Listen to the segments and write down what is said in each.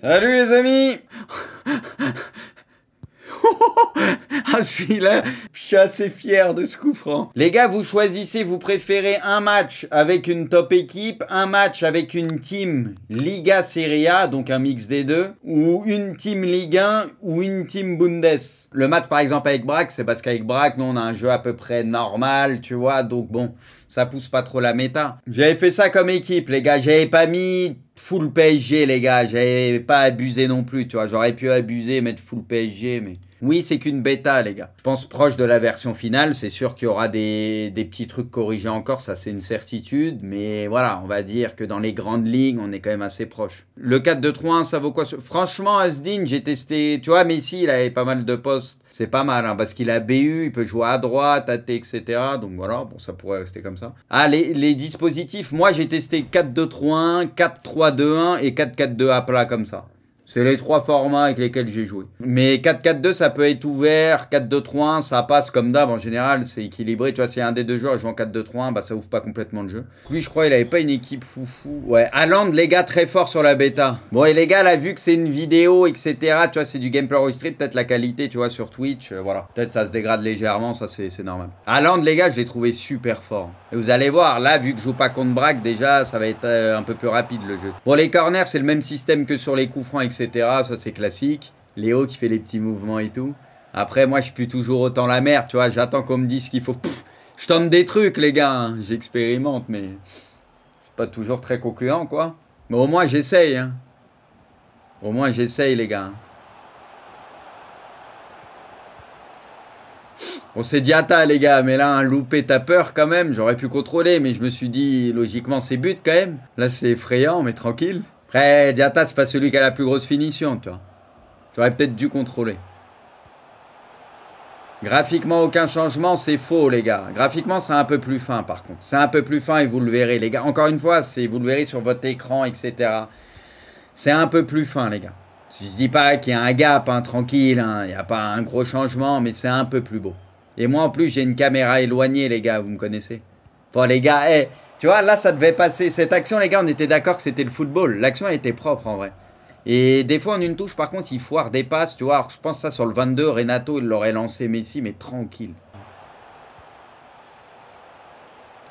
Salut les amis Ah suis là je suis assez fier de ce coup franc. Les gars, vous choisissez, vous préférez un match avec une top équipe, un match avec une team Liga Serie A, donc un mix des deux, ou une team Ligue 1 ou une team Bundes. Le match par exemple avec Brack, c'est parce qu'avec Brack, nous on a un jeu à peu près normal, tu vois, donc bon, ça pousse pas trop la méta. J'avais fait ça comme équipe, les gars, j'avais pas mis full PSG, les gars. J'avais pas abusé non plus, tu vois. J'aurais pu abuser, mettre full PSG, mais... Oui, c'est qu'une bêta, les gars. Je pense proche de la version finale. C'est sûr qu'il y aura des, des, petits trucs corrigés encore, ça c'est une certitude. Mais voilà, on va dire que dans les grandes lignes, on est quand même assez proche. Le 4-2-3-1, ça vaut quoi Franchement, Asdin, j'ai testé... Tu vois, Messi, il avait pas mal de postes. C'est pas mal, hein, parce qu'il a BU, il peut jouer à droite, à T, etc. Donc voilà, bon, ça pourrait rester comme ça. Ah, les, les dispositifs, moi j'ai testé 4-2-3-1, 4-3-2-1 et 4-4-2 à plat comme ça. C'est les trois formats avec lesquels j'ai joué. Mais 4-4-2, ça peut être ouvert. 4-2-3-1, ça passe comme d'hab. En général, c'est équilibré. Tu vois, si un des deux joueurs joue en 4-2-3-1, bah, ça ouvre pas complètement le jeu. Lui, je crois, il avait pas une équipe foufou. Ouais, Aland, les gars, très fort sur la bêta. Bon, et les gars, là, vu que c'est une vidéo, etc., tu vois, c'est du gameplay enregistré. Peut-être la qualité, tu vois, sur Twitch. Euh, voilà. Peut-être ça se dégrade légèrement. Ça, c'est normal. Aland, les gars, je l'ai trouvé super fort. Et vous allez voir, là, vu que je joue pas contre Braque, déjà, ça va être euh, un peu plus rapide le jeu. Bon, les corners, c'est le même système que sur les coups francs, etc. Ça, c'est classique. Léo qui fait les petits mouvements et tout. Après, moi, je pue toujours autant la merde, tu vois. J'attends qu'on me dise qu'il faut. je tente des trucs, les gars. Hein. J'expérimente, mais c'est pas toujours très concluant, quoi. Mais au moins, j'essaye. Hein. Au moins, j'essaye, les gars. On s'est Diata les gars, mais là, un hein, loupé peur quand même. J'aurais pu contrôler, mais je me suis dit, logiquement, c'est but quand même. Là, c'est effrayant, mais tranquille. Eh Diata, c'est pas celui qui a la plus grosse finition, tu vois. J'aurais peut-être dû contrôler. Graphiquement, aucun changement, c'est faux, les gars. Graphiquement, c'est un peu plus fin, par contre. C'est un peu plus fin et vous le verrez, les gars. Encore une fois, vous le verrez sur votre écran, etc. C'est un peu plus fin, les gars. Je dis pas qu'il y a un gap, hein, tranquille, hein, il n'y a pas un gros changement, mais c'est un peu plus beau. Et moi, en plus, j'ai une caméra éloignée, les gars, vous me connaissez. Bon, les gars, hey, eh, tu vois, là, ça devait passer. Cette action, les gars, on était d'accord que c'était le football. L'action, elle était propre, en vrai. Et des fois, en une touche, par contre, il foire des passes, tu vois. je pense ça sur le 22, Renato, il l'aurait lancé Messi, mais tranquille.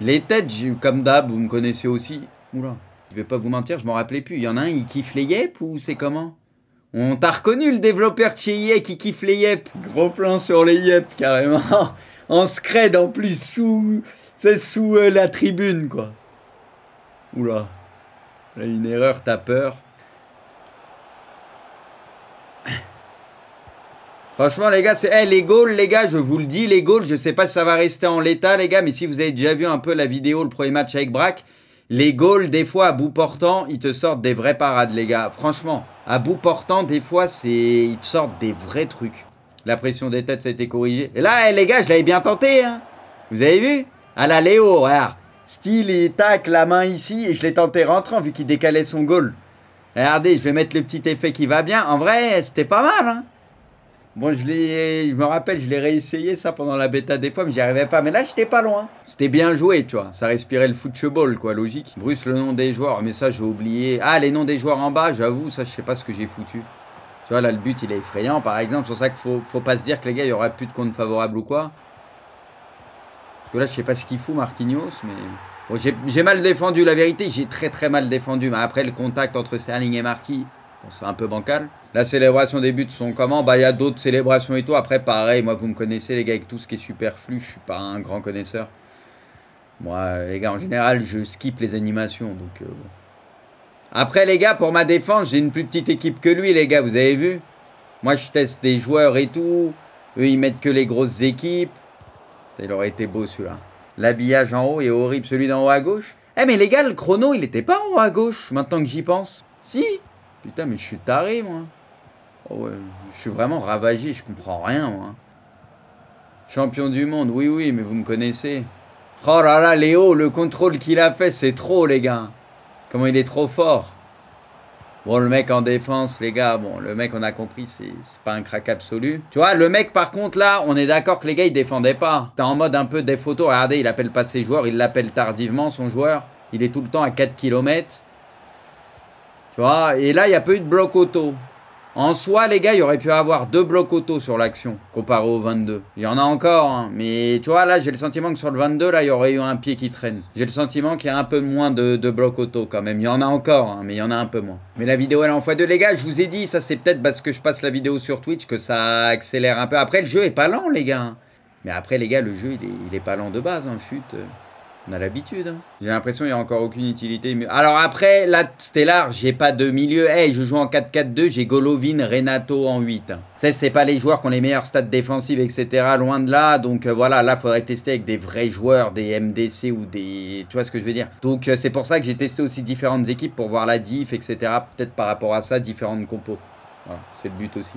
Les têtes, comme d'hab, vous me connaissez aussi. Oula, je vais pas vous mentir, je m'en rappelais plus. Il y en a un, il kiffe les yep ou c'est comment On t'a reconnu le développeur de chez qui kiffe les yep. Gros plan sur les yep, carrément. En scred en plus, sous, c'est sous euh, la tribune, quoi. Oula. Là, une erreur, t'as peur. Franchement, les gars, c'est. Eh, les goals, les gars, je vous le dis, les goals, je sais pas si ça va rester en l'état, les gars, mais si vous avez déjà vu un peu la vidéo, le premier match avec Braque, les goals, des fois, à bout portant, ils te sortent des vraies parades, les gars. Franchement, à bout portant, des fois, c'est. Ils te sortent des vrais trucs. La pression des têtes, ça a été corrigé. Et là, eh, les gars, je l'avais bien tenté, hein. Vous avez vu ah la Léo, regarde. Style, et tac, la main ici, et je l'ai tenté rentrant vu qu'il décalait son goal. Regardez, je vais mettre le petit effet qui va bien. En vrai, c'était pas mal. Hein bon, je, je me rappelle, je l'ai réessayé ça pendant la bêta des fois, mais j'y arrivais pas. Mais là, j'étais pas loin. C'était bien joué, tu vois. Ça respirait le football, quoi, logique. Bruce, le nom des joueurs. Mais ça, j'ai oublié. Ah, les noms des joueurs en bas, j'avoue, ça, je sais pas ce que j'ai foutu. Tu vois, là, le but, il est effrayant, par exemple. C'est pour ça qu'il faut, faut pas se dire que les gars, il y aura plus de compte favorable ou quoi. Parce que là, je sais pas ce qu'il fout Marquinhos, mais... Bon, j'ai mal défendu, la vérité, j'ai très très mal défendu. Mais après, le contact entre Sterling et Marquis, c'est un peu bancal. La célébration des buts sont comment Bah, il y a d'autres célébrations et tout. Après, pareil, moi, vous me connaissez, les gars, avec tout ce qui est superflu, je suis pas un grand connaisseur. Moi, les gars, en général, je skip les animations, donc... Euh, après, les gars, pour ma défense, j'ai une plus petite équipe que lui, les gars, vous avez vu Moi, je teste des joueurs et tout. Eux, ils mettent que les grosses équipes. Il aurait été beau celui-là. L'habillage en haut est horrible, celui d'en haut à gauche. Eh mais les gars, le chrono, il était pas en haut à gauche, maintenant que j'y pense. Si Putain, mais je suis taré, moi. Oh, Je suis vraiment ravagé, je comprends rien, moi. Champion du monde, oui, oui, mais vous me connaissez. Oh là là, Léo, le contrôle qu'il a fait, c'est trop, les gars. Comment il est trop fort. Bon, le mec en défense, les gars, bon, le mec, on a compris, c'est pas un crack absolu. Tu vois, le mec, par contre, là, on est d'accord que les gars, ils défendaient pas. T'es en mode un peu des photos. Regardez, il appelle pas ses joueurs, il l'appelle tardivement, son joueur. Il est tout le temps à 4 km. Tu vois, et là, il n'y a pas eu de bloc auto. En soi, les gars, il aurait pu avoir deux blocs auto sur l'action comparé au 22. Il y en a encore, hein. mais tu vois, là, j'ai le sentiment que sur le 22, là, il y aurait eu un pied qui traîne. J'ai le sentiment qu'il y a un peu moins de, blocs auto quand même. Il y en a encore, hein, mais il y en a un peu moins. Mais la vidéo, elle est en x2, les gars. Je vous ai dit, ça, c'est peut-être parce que je passe la vidéo sur Twitch que ça accélère un peu. Après, le jeu est pas lent, les gars. Hein. Mais après, les gars, le jeu, il est, pas lent de base, hein, fut. Euh. On a l'habitude. Hein. J'ai l'impression qu'il n'y a encore aucune utilité. Alors après, là, Stellar, j'ai pas de milieu. Hey, je joue en 4-4-2, j'ai Golovin, Renato en 8. Ça, c'est pas les joueurs qui ont les meilleurs stats défensives, etc. Loin de là. Donc euh, voilà, là, il faudrait tester avec des vrais joueurs, des MDC ou des... Tu vois ce que je veux dire Donc euh, c'est pour ça que j'ai testé aussi différentes équipes pour voir la diff, etc. Peut-être par rapport à ça, différentes compos. Voilà, c'est le but aussi.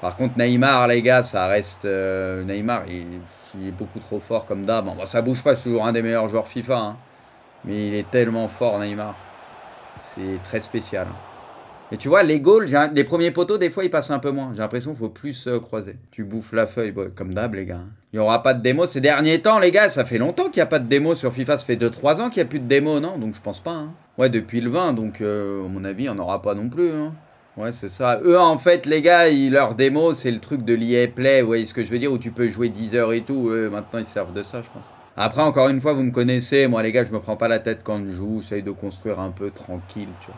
Par contre, Neymar, les gars, ça reste. Euh, Neymar, il, est beaucoup trop fort comme d'hab. Bon, bah, ça bouge pas, c'est toujours un des meilleurs joueurs FIFA. Hein. Mais il est tellement fort, Neymar. C'est très spécial. Hein. Et tu vois, les goals, les premiers poteaux, des fois, ils passent un peu moins. J'ai l'impression qu'il faut plus croiser. Tu bouffes la feuille, bah, comme d'hab, les gars. Hein. Il n'y aura pas de démo. Ces derniers temps, les gars, ça fait longtemps qu'il n'y a pas de démo sur FIFA. Ça fait 2-3 ans qu'il n'y a plus de démo, non Donc, je pense pas. Ouais, depuis le 20, donc, euh, à mon avis, il n'y en aura pas non plus. Ouais, c'est ça. Eux, en fait, les gars, ils, leur démo, c'est le truc de l'IA Play, vous voyez ce que je veux dire, où tu peux jouer 10 heures et tout. maintenant, ils servent de ça, je pense. Après, encore une fois, vous me connaissez. Moi, les gars, je me prends pas la tête quand je joue. J'essaye de construire un peu tranquille, tu vois.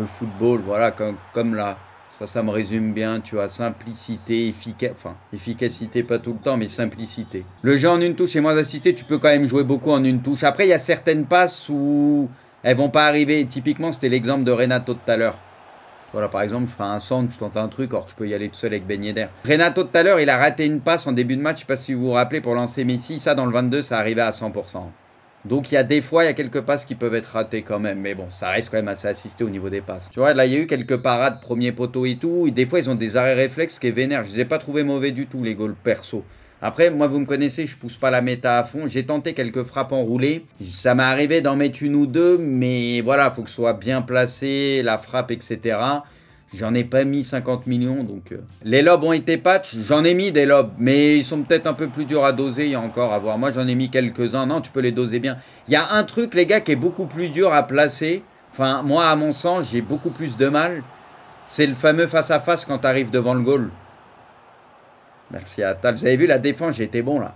Le football, voilà, comme, là. Ça, ça me résume bien, tu vois, simplicité, efficacité, enfin, efficacité pas tout le temps, mais simplicité. Le jeu en une touche est moins assisté, tu peux quand même jouer beaucoup en une touche. Après, il y a certaines passes où elles vont pas arriver. Typiquement, c'était l'exemple de Renato tout à l'heure. Voilà, par exemple, je fais un centre, je tente un truc, alors que je peux y aller tout seul avec Ben Yedder. Renato, tout à l'heure, il a raté une passe en début de match, je sais pas si vous vous rappelez, pour lancer Messi. Ça, dans le 22, ça arrivait à 100%. Donc il y a des fois, il y a quelques passes qui peuvent être ratées quand même. Mais bon, ça reste quand même assez assisté au niveau des passes. Tu vois, là, il y a eu quelques parades, premier poteau et tout. Et des fois, ils ont des arrêts réflexes qui est vénère. Je les ai pas trouvés mauvais du tout, les goals perso. Après, moi, vous me connaissez, je pousse pas la méta à fond. J'ai tenté quelques frappes enroulées. Ça m'est arrivé d'en mettre une ou deux, mais voilà, faut que ce soit bien placé, la frappe, etc. J'en ai pas mis 50 millions, donc... Euh. Les lobes ont été patch, j'en ai mis des lobes, mais ils sont peut-être un peu plus durs à doser, il y a encore à voir. Moi, j'en ai mis quelques-uns, non, tu peux les doser bien. Il y a un truc, les gars, qui est beaucoup plus dur à placer. Enfin, moi, à mon sens, j'ai beaucoup plus de mal. C'est le fameux face-à-face quand quand t'arrives devant le goal. Merci à Vous avez vu la défense, j'étais bon là.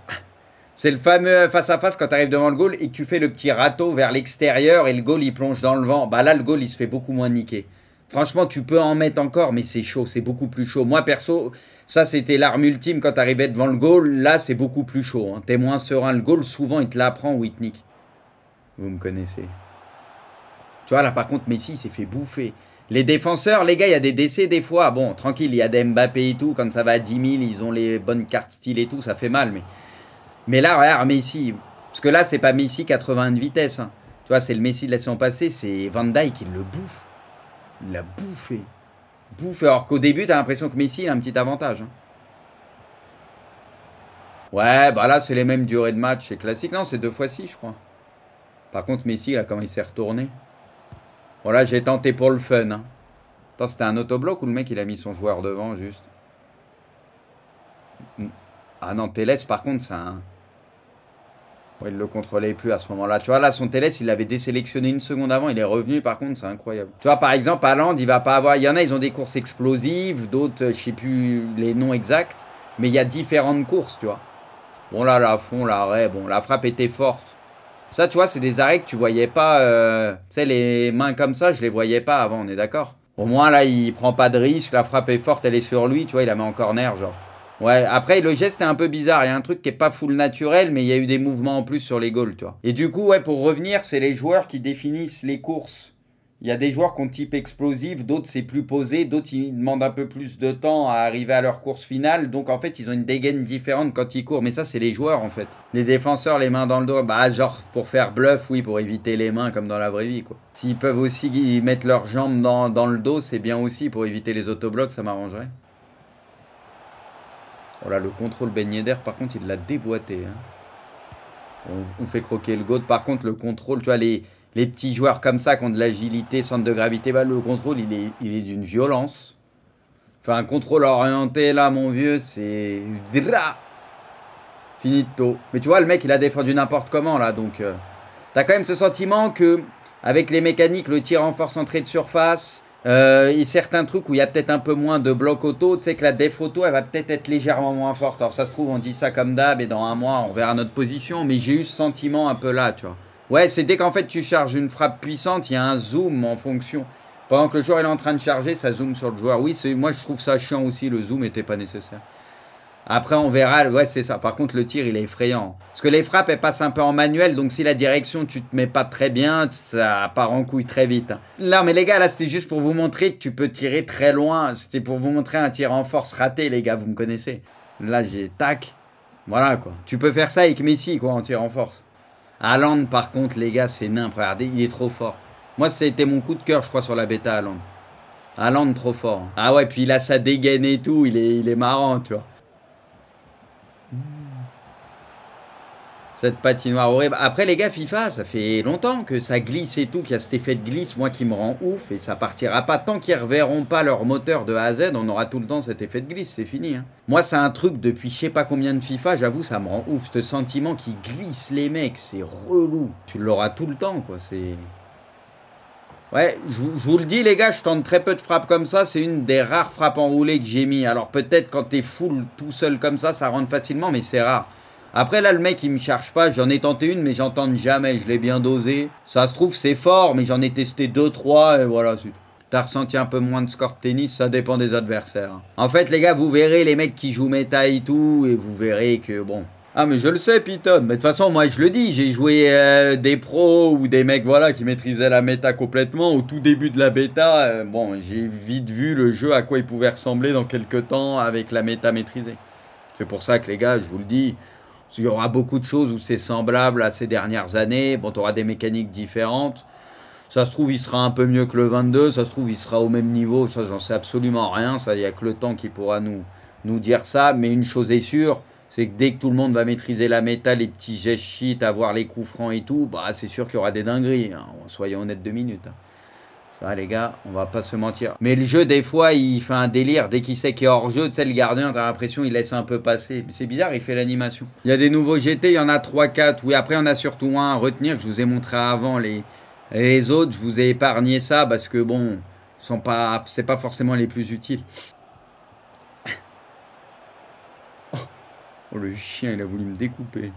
C'est le fameux face-à-face quand tu arrives devant le goal et que tu fais le petit râteau vers l'extérieur et le goal il plonge dans le vent. Bah là, le goal il se fait beaucoup moins niquer. Franchement, tu peux en mettre encore, mais c'est chaud, c'est beaucoup plus chaud. Moi perso, ça c'était l'arme ultime quand tu arrivais devant le goal. Là, c'est beaucoup plus chaud. Hein. T'es moins serein. Le goal, souvent il te l'apprend ou il te nique. Vous me connaissez. Tu vois, là par contre, Messi s'est fait bouffer. Les défenseurs, les gars, il y a des décès des fois. Bon, tranquille, il y a des Mbappé et tout. Quand ça va à 10 000, ils ont les bonnes cartes style et tout, ça fait mal. Mais, mais là, regarde, Messi. Parce que là, c'est pas Messi 80 de vitesse. Hein. Tu vois, c'est le Messi de la saison passée. C'est Van Dyke qui le bouffe. Il l'a bouffé. Bouffé. Alors qu'au début, t'as l'impression que Messi a un petit avantage. Hein. Ouais, bah là, c'est les mêmes durées de match. C'est classique. Non, c'est deux fois six, je crois. Par contre, Messi, là, comment il s'est retourné Bon, là, j'ai tenté pour le fun. Hein. Attends, c'était un autobloc ou le mec, il a mis son joueur devant, juste mm. Ah non, Télès, par contre, ça... un... il le contrôlait plus à ce moment-là. Tu vois, là, son Télès, il l'avait désélectionné une seconde avant. Il est revenu, par contre, c'est incroyable. Tu vois, par exemple, à land il va pas avoir... Il y en a, ils ont des courses explosives. D'autres, euh, je sais plus les noms exacts. Mais il y a différentes courses, tu vois. Bon, là, la à fond, l'arrêt. Bon, la frappe était forte. Ça, tu vois, c'est des arrêts que tu voyais pas. Euh, tu sais, les mains comme ça, je les voyais pas avant, on est d'accord Au moins, là, il prend pas de risque. La frappe est forte, elle est sur lui. Tu vois, il la met en corner, genre. Ouais, après, le geste est un peu bizarre. Il y a un truc qui est pas full naturel, mais il y a eu des mouvements en plus sur les goals, tu vois. Et du coup, ouais, pour revenir, c'est les joueurs qui définissent les courses il y a des joueurs qui ont type explosif, d'autres c'est plus posé, d'autres ils demandent un peu plus de temps à arriver à leur course finale. Donc en fait, ils ont une dégaine différente quand ils courent. Mais ça, c'est les joueurs en fait. Les défenseurs, les mains dans le dos, bah genre pour faire bluff, oui, pour éviter les mains comme dans la vraie vie quoi. S'ils peuvent aussi mettre leurs jambes dans, le dos, c'est bien aussi pour éviter les autoblocs, ça m'arrangerait. voilà oh le contrôle baigné d'air, par contre, il l'a déboîté. Hein. On, fait croquer le goat. Par contre, le contrôle, tu vois, les, les petits joueurs comme ça qui ont de l'agilité, centre de gravité, bah, le contrôle, il est, il est d'une violence. Enfin, contrôle orienté, là, mon vieux, c'est... Finito. Mais tu vois, le mec, il a défendu n'importe comment, là, donc... tu euh, T'as quand même ce sentiment que, avec les mécaniques, le tir en force entrée de surface, et euh, certains trucs où il y a peut-être un peu moins de bloc auto, tu sais que la def auto, elle va peut-être être légèrement moins forte. Alors ça se trouve, on dit ça comme d'hab, et dans un mois, on verra notre position, mais j'ai eu ce sentiment un peu là, tu vois. Ouais, c'est dès qu'en fait tu charges une frappe puissante, il y a un zoom en fonction. Pendant que le joueur est en train de charger, ça zoome sur le joueur. Oui, moi je trouve ça chiant aussi, le zoom n'était pas nécessaire. Après, on verra. Ouais, c'est ça. Par contre, le tir, il est effrayant. Parce que les frappes, elles passent un peu en manuel. Donc, si la direction, tu te mets pas très bien, ça part en couille très vite. Là, hein. mais les gars, là, c'était juste pour vous montrer que tu peux tirer très loin. C'était pour vous montrer un tir en force raté, les gars. Vous me connaissez. Là, j'ai tac. Voilà, quoi. Tu peux faire ça avec Messi, quoi, en tir en force. Aland par contre, les gars, c'est nain Regardez, il est trop fort. Moi, ça a été mon coup de cœur, je crois, sur la bêta Aland Aland trop fort. Ah ouais, puis il a sa dégaine et tout. Il est, il est marrant, tu vois. Cette patinoire horrible. Après, les gars, FIFA, ça fait longtemps que ça glisse et tout, qu'il y a cet effet de glisse, moi, qui me rend ouf. Et ça partira pas. Tant qu'ils reverront pas leur moteur de A à Z, on aura tout le temps cet effet de glisse. C'est fini. Hein. Moi, c'est un truc depuis je sais pas combien de FIFA, j'avoue, ça me rend ouf. Ce sentiment qui glisse les mecs, c'est relou. Tu l'auras tout le temps, quoi. C'est. Ouais, je vous le dis les gars, je tente très peu de frappes comme ça, c'est une des rares frappes enroulées que j'ai mis. Alors peut-être quand t'es full tout seul comme ça, ça rentre facilement, mais c'est rare. Après là le mec il me charge pas, j'en ai tenté une mais j'entends jamais, je l'ai bien dosé. Ça se trouve c'est fort mais j'en ai testé 2-3 et voilà T'as ressenti un peu moins de score tennis, ça dépend des adversaires. En fait les gars vous verrez les mecs qui jouent méta et tout et vous verrez que bon... Ah mais je le sais Python, mais de toute façon moi je le dis, j'ai joué euh, des pros ou des mecs voilà qui maîtrisaient la méta complètement au tout début de la bêta, euh, bon j'ai vite vu le jeu à quoi il pouvait ressembler dans quelques temps avec la méta maîtrisée. C'est pour ça que les gars je vous le dis, il y aura beaucoup de choses où c'est semblable à ces dernières années. Bon, tu auras des mécaniques différentes. Ça se trouve, il sera un peu mieux que le 22. Ça se trouve, il sera au même niveau. Ça, j'en sais absolument rien. Ça, il n'y a que le temps qui pourra nous, nous dire ça. Mais une chose est sûre, c'est que dès que tout le monde va maîtriser la méta, les petits gestes shit, avoir les coups francs et tout, bah, c'est sûr qu'il y aura des dingueries. Hein. Soyons honnêtes deux minutes. Hein. Ça, les gars, on va pas se mentir. Mais le jeu, des fois, il fait un délire. Dès qu'il sait qu'il est hors jeu, tu sais, le gardien, t'as l'impression il laisse un peu passer. C'est bizarre, il fait l'animation. Il y a des nouveaux GT, il y en a 3-4. Oui, après, on a surtout un à retenir que je vous ai montré avant. Les, les autres, je vous ai épargné ça parce que, bon, sont pas, c'est pas forcément les plus utiles. Oh, oh, le chien, il a voulu me découper.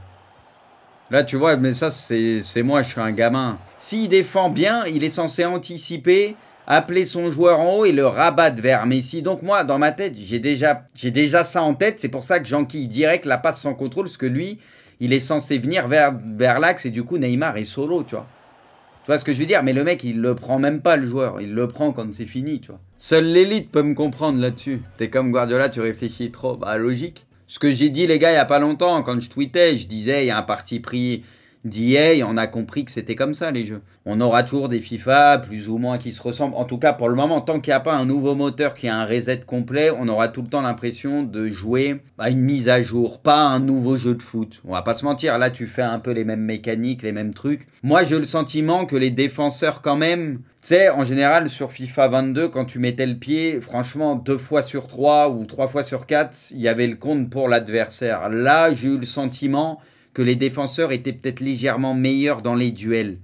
Là, tu vois, mais ça, c'est moi, je suis un gamin. S'il défend bien, il est censé anticiper, appeler son joueur en haut et le rabattre vers Messi. Donc moi, dans ma tête, j'ai déjà, ça en tête. C'est pour ça que j'enquille direct la passe sans contrôle, parce que lui, il est censé venir vers, l'axe et du coup, Neymar est solo, tu vois. Tu vois ce que je veux dire Mais le mec, il le prend même pas, le joueur. Il le prend quand c'est fini, tu vois. Seule l'élite peut me comprendre là-dessus. T'es comme Guardiola, tu réfléchis trop. Bah, logique. Ce que j'ai dit, les gars, il n'y a pas longtemps, quand je tweetais, je disais, il y a un parti pris d'EA, on a compris que c'était comme ça les jeux. On aura toujours des FIFA plus ou moins qui se ressemblent. En tout cas, pour le moment, tant qu'il n'y a pas un nouveau moteur qui a un reset complet, on aura tout le temps l'impression de jouer à une mise à jour, pas à un nouveau jeu de foot. On va pas se mentir, là tu fais un peu les mêmes mécaniques, les mêmes trucs. Moi, j'ai le sentiment que les défenseurs quand même, tu sais, en général, sur FIFA 22, quand tu mettais le pied, franchement, deux fois sur trois ou trois fois sur quatre, il y avait le compte pour l'adversaire. Là, j'ai eu le sentiment que les défenseurs étaient peut-être légèrement meilleurs dans les duels.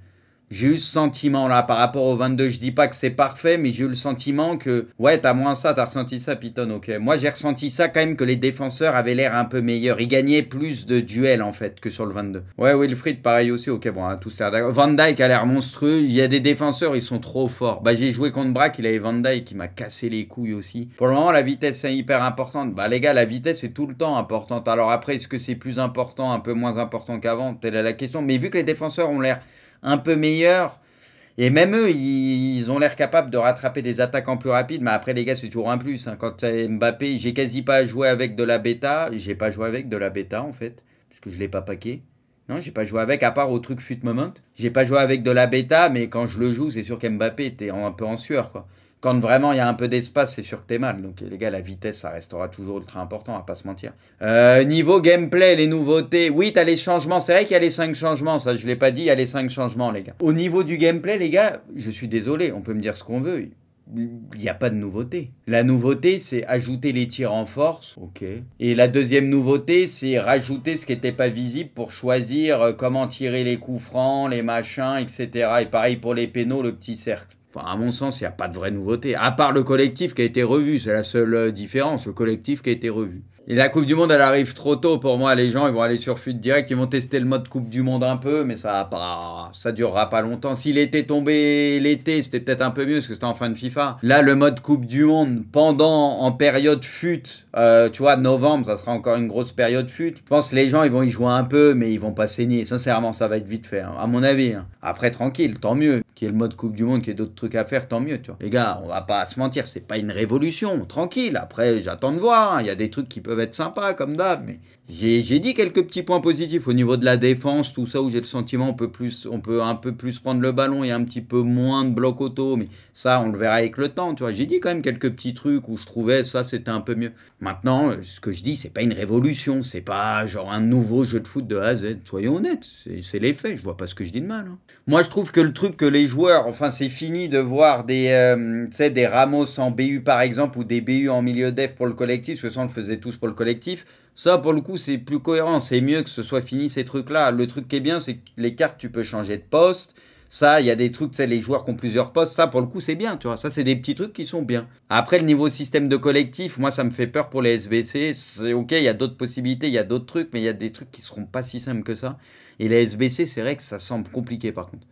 J'ai eu ce sentiment là par rapport au 22. Je dis pas que c'est parfait, mais j'ai eu le sentiment que ouais, t'as moins ça, t'as ressenti ça, Piton, Ok. Moi, j'ai ressenti ça quand même que les défenseurs avaient l'air un peu meilleurs. Ils gagnaient plus de duels en fait que sur le 22. Ouais, Wilfried, pareil aussi. Ok, bon, a hein, tous l'air d'accord. Van Dyke a l'air monstrueux. Il y a des défenseurs, ils sont trop forts. Bah, j'ai joué contre Braque, il avait Van Dyke qui m'a cassé les couilles aussi. Pour le moment, la vitesse est hyper importante. Bah, les gars, la vitesse est tout le temps importante. Alors après, est-ce que c'est plus important, un peu moins important qu'avant Telle est la question. Mais vu que les défenseurs ont l'air un peu meilleur Et même eux, ils ont l'air capables de rattraper des attaquants plus rapides. Mais après, les gars, c'est toujours un plus. Hein. Quand Mbappé, j'ai quasi pas joué avec de la bêta. J'ai pas joué avec de la bêta, en fait, Parce que je l'ai pas paqué. Non, j'ai pas joué avec, à part au truc fut moment. J'ai pas joué avec de la bêta, mais quand je le joue, c'est sûr qu'Mbappé était un peu en sueur, quoi quand vraiment il y a un peu d'espace, c'est sûr que t'es mal. Donc les gars, la vitesse, ça restera toujours ultra important, à pas se mentir. Euh, niveau gameplay, les nouveautés. Oui, t'as les changements. C'est vrai qu'il y a les 5 changements, ça je l'ai pas dit, il y a les 5 changements, les gars. Au niveau du gameplay, les gars, je suis désolé, on peut me dire ce qu'on veut. Il n'y a pas de nouveauté. La nouveauté, c'est ajouter les tirs en force. Ok. Et la deuxième nouveauté, c'est rajouter ce qui n'était pas visible pour choisir euh, comment tirer les coups francs, les machins, etc. Et pareil pour les pénaux, le petit cercle à mon sens, il n'y a pas de vraie nouveauté. À part le collectif qui a été revu, c'est la seule euh, différence, le collectif qui a été revu. Et la Coupe du Monde, elle arrive trop tôt pour moi. Les gens, ils vont aller sur FUT direct, ils vont tester le mode Coupe du Monde un peu, mais ça ne ça durera pas longtemps. S'il était tombé l'été, c'était peut-être un peu mieux parce que c'était en fin de FIFA. Là, le mode Coupe du Monde pendant, en période FUT, euh, tu vois, novembre, ça sera encore une grosse période FUT. Je pense que les gens, ils vont y jouer un peu, mais ils vont pas saigner. Sincèrement, ça va être vite fait, hein, à mon avis. Hein. Après, tranquille, tant mieux qui est le mode Coupe du Monde, qui est d'autres trucs à faire, tant mieux, tu vois. Les gars, on va pas se mentir, c'est pas une révolution, tranquille. Après, j'attends de voir. Hein. Il y a des trucs qui peuvent être sympas, comme d'hab, mais j'ai dit quelques petits points positifs au niveau de la défense, tout ça, où j'ai le sentiment on peut, plus, on peut un peu plus prendre le ballon et un petit peu moins de bloc auto, mais ça, on le verra avec le temps, tu vois. J'ai dit quand même quelques petits trucs où je trouvais ça, c'était un peu mieux. Maintenant, euh, ce que je dis, c'est pas une révolution, c'est pas genre un nouveau jeu de foot de A à Z. Soyons honnêtes, c'est l'effet faits, je vois pas ce que je dis de mal. Hein. Moi, je trouve que le truc que les joueurs. Enfin, c'est fini de voir des, euh, des Ramos en BU par exemple ou des BU en milieu def pour le collectif, parce que ça on le faisait tous pour le collectif. Ça, pour le coup, c'est plus cohérent. C'est mieux que ce soit fini ces trucs-là. Le truc qui est bien, c'est que les cartes, tu peux changer de poste. Ça, il y a des trucs, tu sais, les joueurs qui ont plusieurs postes, ça, pour le coup, c'est bien, tu vois. Ça, c'est des petits trucs qui sont bien. Après, le niveau système de collectif, moi, ça me fait peur pour les SBC. C'est ok, il y a d'autres possibilités, il y a d'autres trucs, mais il y a des trucs qui seront pas si simples que ça. Et les SBC, c'est vrai que ça semble compliqué, par contre.